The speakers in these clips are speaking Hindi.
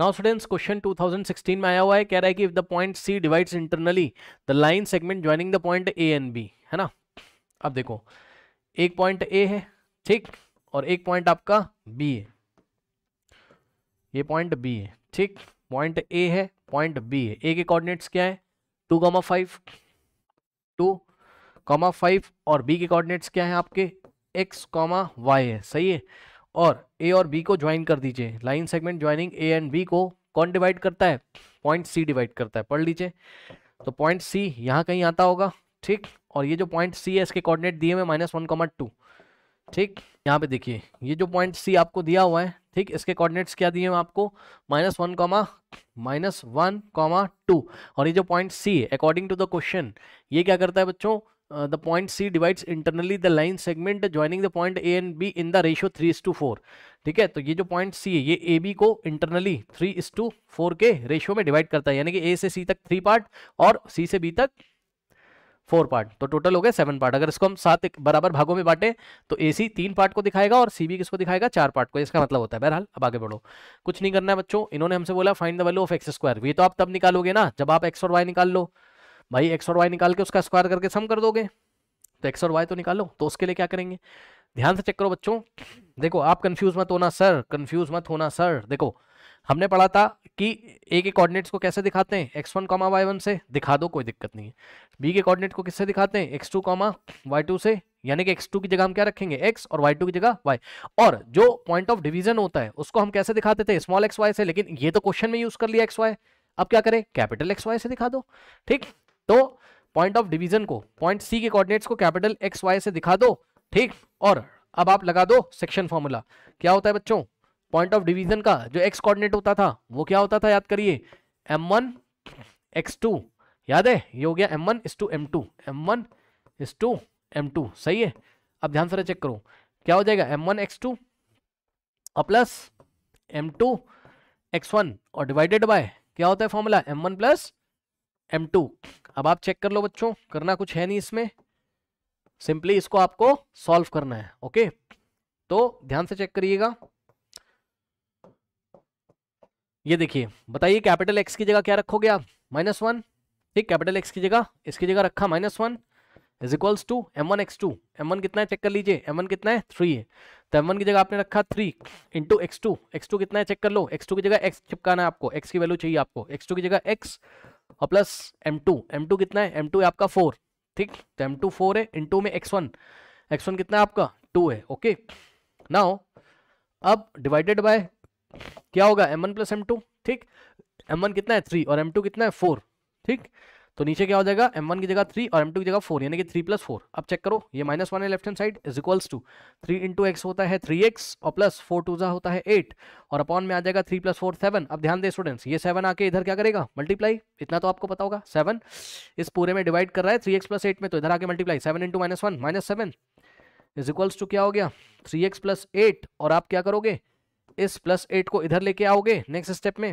नाउ स्टूडेंट्स क्वेश्चन 2016 में आया हुआ है कह रहा है कि if the point C divides internally the line segment joining the point A and B है ना अब देखो एक पॉइंट ए है ठीक और एक पॉइंट आपका बी है ये पॉइंट बी है ठीक पॉइंट ए है पॉइंट बी है ए के कोऑर्डिनेट्स क्या है two comma five two comma five और बी के कोऑर्डिनेट्स क्या है आपके एक्स कॉमा वाई है सही है और ए और बी को ज्वाइन कर दीजिए line segment joining A and B को कौन डिवाइड करता है पॉइंट सी डिवाइड करता है पढ़ लीजिए तो पॉइंट सी यहाँ कहीं आता होगा ठीक और ये जो पॉइंट सी है इसके कोऑर्डिनेट दिए हुए माइनस वन कॉमर टू ठीक यहाँ पे देखिए ये जो पॉइंट सी आपको दिया हुआ है ठीक इसके कोऑर्डिनेट्स क्या दिए हुए आपको minus one comma minus one comma two और ये जो पॉइंट सी है अकॉर्डिंग टू द क्वेश्चन ये क्या करता है बच्चों Uh, the point C divides internally the line segment joining the point A and B in the ratio three is to four ठीक है तो ये जो पॉइंट C है ये ए बी को internally three is to four के रेशियो में डिवाइड करता है यानी कि A से C तक थ्री पार्ट और C से B तक फोर पार्ट तो टोटल हो गया सेवन पार्ट अगर इसको हम सात बराबर भागों में बांटे तो ए सी तीन पार्ट को दिखाएगा और सी बी किसको दिखाएगा चार पार्ट को इसका मतलब होता है बहरहाल अब आगे बढ़ो कुछ नहीं करना है बच्चों इन्होंने हमसे बोला find the value of x square ये तो आप तब निकालोगे ना जब आप एक्स और वाई निकाल लो भाई एक्स और वाई निकाल के उसका स्क्वायर करके सम कर दोगे तो एक्स और वाई तो निकालो तो उसके लिए क्या करेंगे ध्यान से चेक करो बच्चों देखो आप कंफ्यूज मत होना सर कंफ्यूज मत होना सर देखो हमने पढ़ा था कि ए के कोऑर्डिनेट्स को कैसे दिखाते हैं x one comma y one से दिखा दो कोई दिक्कत नहीं है बी के कोऑर्डिनेट को किससे दिखाते हैं x two comma y two से यानी कि एक्स टू की जगह हम क्या रखेंगे एक्स और वाई टू की जगह वाई और जो पॉइंट ऑफ डिवीजन होता है उसको हम कैसे दिखाते थे स्मॉल एक्स वाई से लेकिन ये तो क्वेश्चन में यूज कर लिया एक्स वाई अब क्या करें कैपिटल एक्स वाई से दिखा दो ठीक तो पॉइंट ऑफ डिवीजन को पॉइंट सी के कोऑर्डिनेट्स को कैपिटल एक्स वाई से दिखा दो ठीक और अब आप लगा दो सेक्शन फॉर्मूला क्या होता है बच्चों पॉइंट ऑफ डिवीजन का जो एक्स कोऑर्डिनेट होता था वो क्या होता था याद करिए एम वन एक्स टू याद है ये हो गया m one is to m two m one is to m two सही है अब ध्यान से चेक करो क्या हो जाएगा एम वन एक्स टू और plus m two x one और डिवाइडेड बाय क्या होता है formula m one plus m two अब आप चेक कर लो बच्चों करना कुछ है नहीं इसमें सिंपली इसको आपको सॉल्व करना है ओके तो ध्यान से चेक करिएगा ये देखिए बताइए कैपिटल एक्स की जगह क्या रखोगे आप माइनस वन ठीक कैपिटल एक्स की जगह इसकी जगह रखा minus one is equals to m one x two m one कितना है चेक कर लीजिए एम वन कितना है थ्री है तो एम वन की जगह आपने रखा three into x two x two कितना है चेक कर लो एक्स टू की जगह एक्स चिपकाना है आपको एक्स की वैल्यू चाहिए आपको एक्स टू की जगह एक्स और plus m two m two कितना है एम टू आपका फोर ठीक तो एम टू फोर है इन टू में एक्स वन एक्स वन कितना है आपका टू है ओके नाउ अब डिवाइडेड बाय क्या होगा m one plus m two ठीक एम वन कितना है थ्री और एम टू कितना है फोर ठीक तो नीचे क्या हो जाएगा एम वन की जगह थ्री और एम टू की जगह फोर यानी कि थ्री प्लस फोर अब चेक करो ये माइनस वन है left hand side is equals to three into x होता है थ्री एक्स और प्लस फोर टू जा होता है एट और अपॉन में आ जाएगा थ्री प्लस फोर सेवन अब ध्यान दे स्टूडेंट्स ये सेवन आके इधर क्या करेगा मल्टीप्लाई इतना तो आपको पता होगा सेवन इस पूरे में डिवाइड कर रहा है थ्री एक्स प्लस एट में तो इधर आके multiply seven into minus one minus seven is equals to क्या हो गया थ्री एक्स प्लस एट और आप क्या करोगे इस प्लस एट को इधर लेके आओगे नेक्स्ट स्टेप में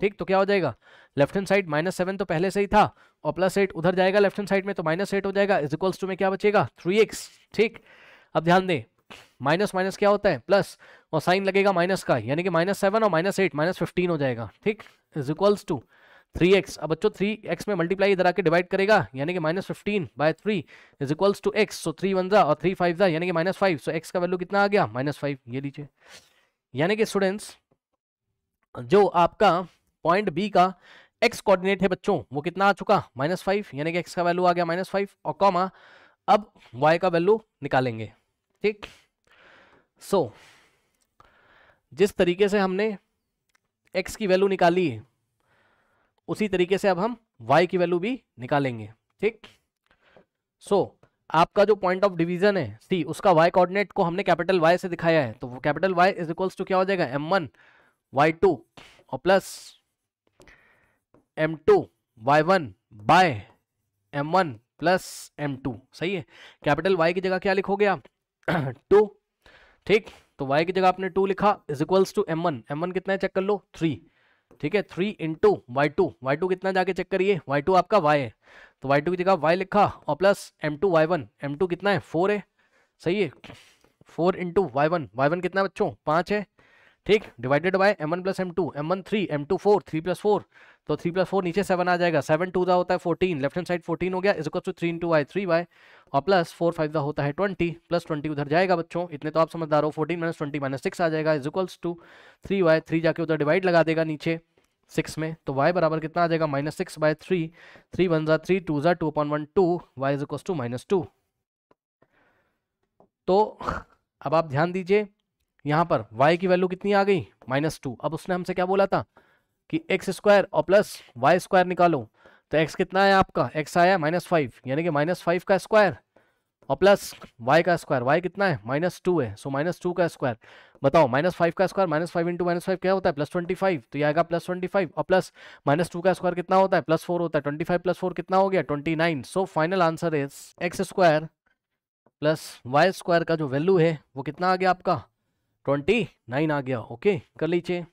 ठीक तो क्या हो जाएगा left hand side minus seven तो पहले से ही था और प्लस एट उधर जाएगा लेफ्ट हैंड साइड में तो माइनस एट हो जाएगा इज इक्वल्स टू में क्या बचेगा थ्री एक्स ठीक अब ध्यान दें माइनस माइनस क्या होता है प्लस और साइन लगेगा माइनस का यानी कि माइनस सेवन और माइनस एट माइनस फिफ्टीन हो जाएगा ठीक is equals to three x अब बच्चों थ्री एक्स में मल्टीप्लाई इधर आके डिवाइड करेगा यानी कि minus fifteen by three is equals to x so three one जा और थ्री फाइव जा यानी कि माइनस फाइव सो एक्स का वैल्यू कितना आ गया माइनस फाइव ये लीजिए यानी कि स्टूडेंट्स जो आपका पॉइंट बी का एक्स कोऑर्डिनेट है बच्चों वो कितना आ चुका माइनस फाइव यानी कि एक्स का वैल्यू आ गया माइनस फाइव और कॉमा अब वाई का वैल्यू निकालेंगे ठीक सो so, जिस तरीके से हमने एक्स की वैल्यू निकाली उसी तरीके से अब हम वाई की वैल्यू भी निकालेंगे ठीक सो so, आपका जो पॉइंट ऑफ डिवीजन है सी उसका वाई कोऑर्डिनेट को हमने कैपिटल वाई से दिखाया है तो capital y is equals to क्या हो जाएगा एम वन वाई टू और plus m two y one by m one plus m two सही है कैपिटल वाई की जगह क्या लिखोगे आप टू ठीक तो वाई की जगह आपने टू लिखा is equals to m one m one कितना है चेक कर लो थ्री ठीक है three into y two y two कितना जाके चेक करिए वाई टू आपका वाई है तो वाई टू की जगह वाई लिखा और plus m two y one m two कितना है फोर है सही है four into y one y one कितना बच्चों पाँच है ठीक divided by m one plus m two m one three m two four three plus four तो थ्री प्लस फोर नीचे सेवन आ जाएगा सेवन टू का होता है fourteen left hand side fourteen हो गया इसको two three into y three Y और प्लस फोर फाइव का होता है ट्वेंटी प्लस ट्वेंटी उधर जाएगा बच्चों इतने तो आप समझदार हो fourteen minus twenty minus six आ जाएगा is two three y three जाके उधर डिवाइड लगा देगा नीचे सिक्स में तो वाई बराबर कितना आ जाएगा minus six by three three one ज़ा थ्री टू ज़ा two point one two y is equals to minus two तो अब आप ध्यान दीजिए यहां पर y की वैल्यू कितनी आ गई माइनस टू अब उसने हमसे क्या बोला था कि एक्स स्क्वायर और प्लस वाई स्क्वायर निकालो तो x कितना है आपका x आया माइनस फाइव यानी कि माइनस फाइव का स्क्वायर और प्लस y का स्क्वायर y कितना है माइनस टू है सो माइनस टू का स्क्वायर बताओ माइनस फाइव का square minus five into minus five क्या होता है प्लस ट्वेंटी फाइव तो ये आएगा प्लस ट्वेंटी फाइव और प्लस माइनस टू का स्क्वायर कितना होता है प्लस फोर होता है ट्वेंटी फाइव प्लस फोर कितना हो गया twenty nine so final answer is x square plus y square का जो वैल्यू है वो कितना आ गया आपका ट्वेंटी नाइन आ गया ओके कर लीजिए